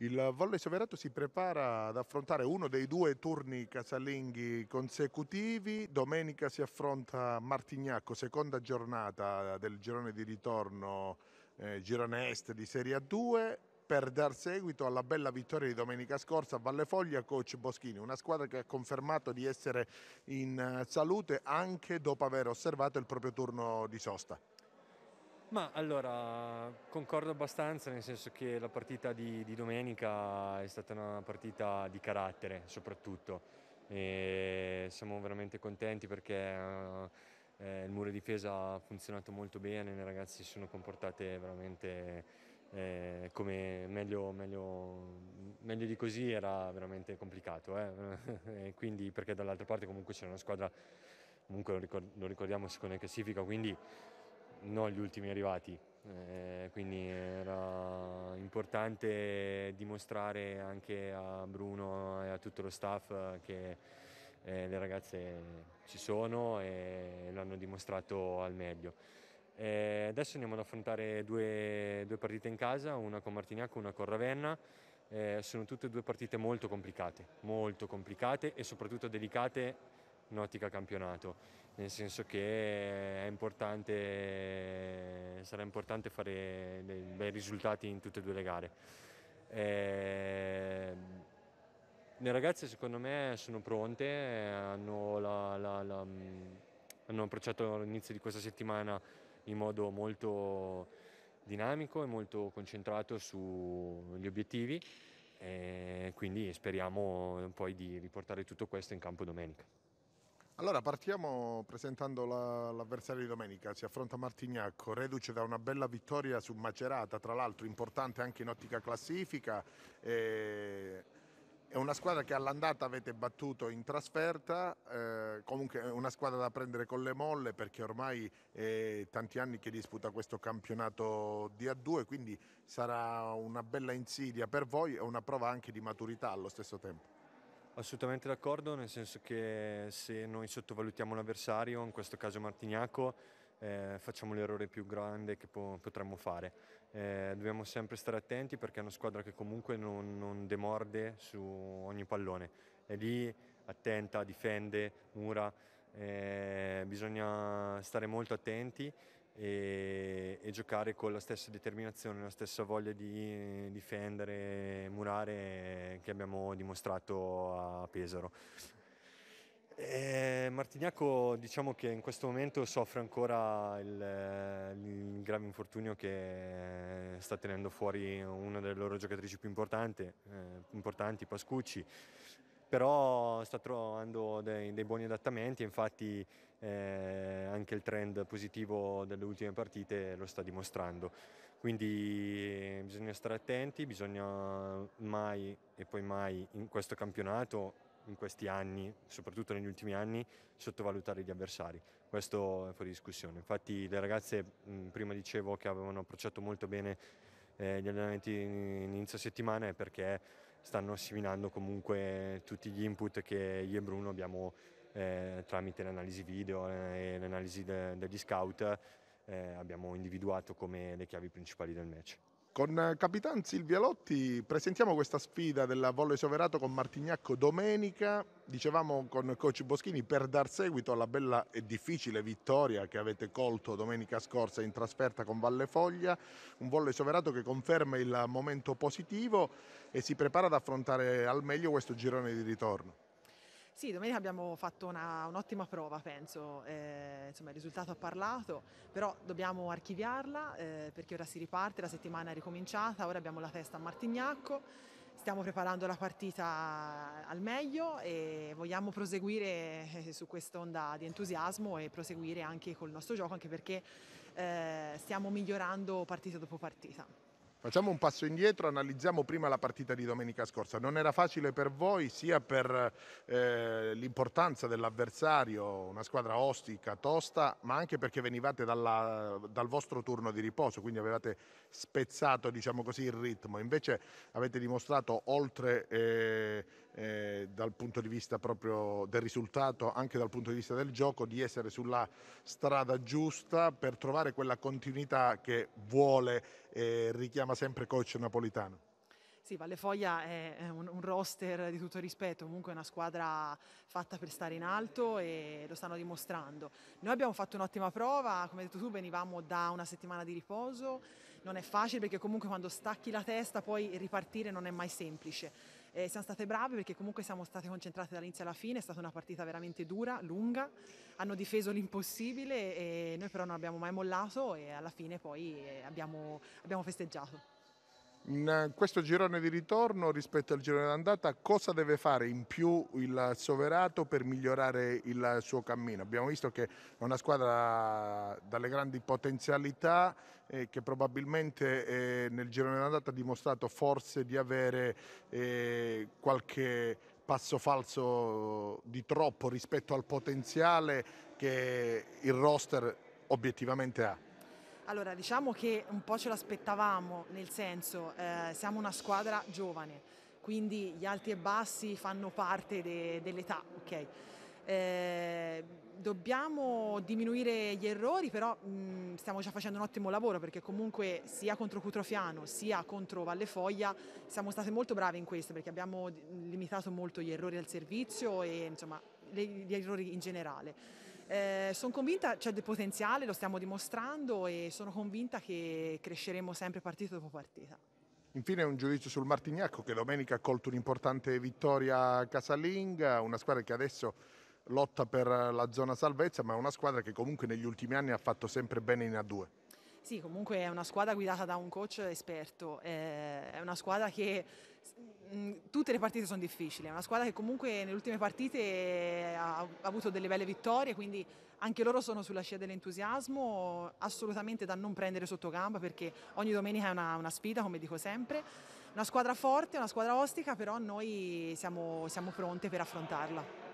Il Volley Soverato si prepara ad affrontare uno dei due turni casalinghi consecutivi. Domenica si affronta Martignacco, seconda giornata del girone di ritorno, eh, girone est di Serie A2 per dar seguito alla bella vittoria di domenica scorsa a Valle Foglia coach Boschini, una squadra che ha confermato di essere in salute anche dopo aver osservato il proprio turno di sosta. Ma allora, concordo abbastanza, nel senso che la partita di, di domenica è stata una partita di carattere soprattutto. E siamo veramente contenti perché eh, eh, il muro di difesa ha funzionato molto bene, le ragazze si sono comportate veramente eh, come meglio, meglio, meglio, di così era veramente complicato. Eh? quindi perché dall'altra parte comunque c'era una squadra, comunque lo, ricordiamo secondo in classifica, quindi non gli ultimi arrivati. Eh, quindi era importante dimostrare anche a Bruno e a tutto lo staff che eh, le ragazze ci sono e l'hanno dimostrato al meglio. Eh, adesso andiamo ad affrontare due, due, partite in casa, una con Martignac e una con Ravenna. Eh, sono tutte due partite molto complicate, molto complicate e soprattutto delicate in ottica campionato, nel senso che importante, sarà importante fare dei bei risultati in tutte e due le gare. E... Ehm, le ragazze secondo me sono pronte, hanno, la, la, la, mm, hanno approcciato l'inizio di questa settimana in modo molto dinamico e molto concentrato sugli obiettivi e quindi speriamo poi di riportare tutto questo in campo domenica. Allora partiamo presentando la, l'avversario di domenica, si affronta Martignacco, reduce da una bella vittoria su Macerata, tra l'altro importante anche in ottica classifica, e... È una squadra che all'andata avete battuto in trasferta, eh, comunque è una squadra da prendere con le molle perché ormai è tanti anni che disputa questo campionato di A2, quindi sarà una bella insidia per voi e una prova anche di maturità allo stesso tempo. Assolutamente d'accordo, nel senso che se noi sottovalutiamo l'avversario, in questo caso Martignaco, eh, facciamo l'errore più grande che po potremmo fare. Eh, dobbiamo sempre stare attenti perché è una squadra che comunque non, non demorde su ogni pallone. È lì, attenta, difende, mura, eh, bisogna stare molto attenti e, e, giocare con la stessa determinazione, la stessa voglia di difendere, murare che abbiamo dimostrato a Pesaro. E eh, Martignaco diciamo che in questo momento soffre ancora il, il, grave infortunio che sta tenendo fuori una delle loro giocatrici più importanti, eh, importanti Pascucci però sta trovando dei, dei buoni adattamenti, infatti eh, anche il trend positivo delle ultime partite lo sta dimostrando. Quindi bisogna stare attenti, bisogna mai e poi mai in questo campionato, in questi anni, soprattutto negli ultimi anni, sottovalutare gli avversari. Questo è fuori discussione. Infatti le ragazze, mh, prima dicevo che avevano approcciato molto bene eh, gli allenamenti in inizio settimana è perché stanno assimilando comunque tutti gli input che io e Bruno abbiamo eh, tramite l'analisi video eh, e l'analisi de- degli scout eh, abbiamo individuato come le chiavi principali del match. Con eh, Capitan Silvia Lotti presentiamo questa sfida della Volle Soverato con Martignacco domenica, dicevamo con coach Boschini, per dar seguito alla bella e difficile vittoria che avete colto domenica scorsa in trasferta con Valle Foglia, un Volle Soverato che conferma il momento positivo e si prepara ad affrontare al meglio questo girone di ritorno. Sì, domenica abbiamo fatto una, un'ottima prova, penso, eh, insomma il risultato ha parlato, però dobbiamo archiviarla eh, perché ora si riparte, la settimana è ricominciata, ora abbiamo la testa a Martignacco, stiamo preparando la partita al meglio e vogliamo proseguire eh, su quest'onda di entusiasmo e proseguire anche col nostro gioco, anche perché eh, stiamo migliorando partita dopo partita. Facciamo un passo indietro, analizziamo prima la partita di domenica scorsa. Non era facile per voi sia per eh, l'importanza dell'avversario, una squadra ostica, tosta, ma anche perché venivate dalla, dal vostro turno di riposo, quindi avevate spezzato diciamo così, il ritmo. Invece avete dimostrato oltre... Eh, eh, dal punto di vista proprio del risultato, anche dal punto di vista del gioco, di essere sulla strada giusta per trovare quella continuità che vuole e richiama sempre coach napolitano. Sì, Vallefoglia è un, un, roster di tutto rispetto, comunque è una squadra fatta per stare in alto e lo stanno dimostrando. Noi abbiamo fatto un'ottima prova, come hai detto tu venivamo da una settimana di riposo, non è facile perché comunque quando stacchi la testa poi ripartire non è mai semplice eh, siamo state brave perché comunque siamo state concentrate dall'inizio alla fine, è stata una partita veramente dura, lunga, hanno difeso l'impossibile e noi però non abbiamo mai mollato e alla fine poi eh, abbiamo, abbiamo festeggiato. In eh, questo girone di ritorno rispetto al girone d'andata cosa deve fare in più il Soverato per migliorare il suo cammino? Abbiamo visto che è una squadra dalle grandi potenzialità e eh, che probabilmente eh, nel girone d'andata ha dimostrato forse di avere qualche passo falso di troppo rispetto al potenziale che il roster obiettivamente ha. Allora, diciamo che un po' ce l'aspettavamo, nel senso, eh, siamo una squadra giovane, quindi gli alti e bassi fanno parte de- dell'età, ok? Eh, dobbiamo diminuire gli errori, però mh, mm, stiamo già facendo un ottimo lavoro perché comunque sia contro Cutrofiano sia contro Valle Foglia siamo state molto brave in questo perché abbiamo limitato molto gli errori al servizio e insomma gli errori in generale. Eh, sono convinta c'è del potenziale, lo stiamo dimostrando e sono convinta che cresceremo sempre partita dopo partita. Infine un giudizio sul Martignacco che domenica ha colto un'importante vittoria a Casalinga, una squadra che adesso lotta per la zona salvezza, ma è una squadra che comunque negli ultimi anni ha fatto sempre bene in A2. Sì, comunque è una squadra guidata da un coach esperto, è una squadra che mm, tutte le partite sono difficili, è una squadra che comunque nelle ultime partite ha avuto delle belle vittorie, quindi anche loro sono sulla scia dell'entusiasmo, assolutamente da non prendere sotto gamba perché ogni domenica è una, una sfida, come dico sempre. Una squadra forte, una squadra ostica, però noi siamo, siamo pronte per affrontarla.